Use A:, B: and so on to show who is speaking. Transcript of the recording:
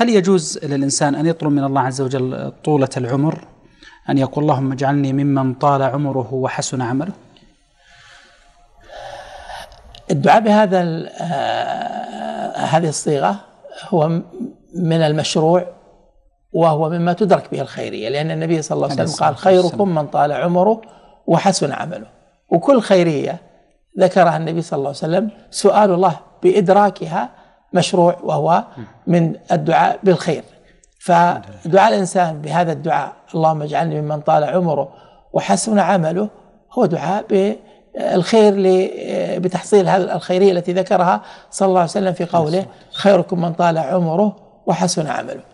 A: هل يجوز للإنسان أن يطلب من الله عز وجل طولة العمر أن يقول اللهم اجعلني ممن طال عمره وحسن عمله الدعاء بهذا آه، هذه الصيغة هو
B: من المشروع وهو مما تدرك به الخيرية لأن النبي صلى الله عليه وسلم قال خيركم من طال عمره وحسن عمله وكل خيرية ذكرها النبي صلى الله عليه وسلم سؤال الله بإدراكها مشروع وهو من الدعاء بالخير فدعاء الإنسان بهذا الدعاء اللهم اجعلني ممن طال عمره وحسن عمله هو دعاء بالخير بتحصيل
C: هذه الخيرية التي ذكرها صلى الله عليه وسلم في قوله نعم. خيركم من طال عمره وحسن عمله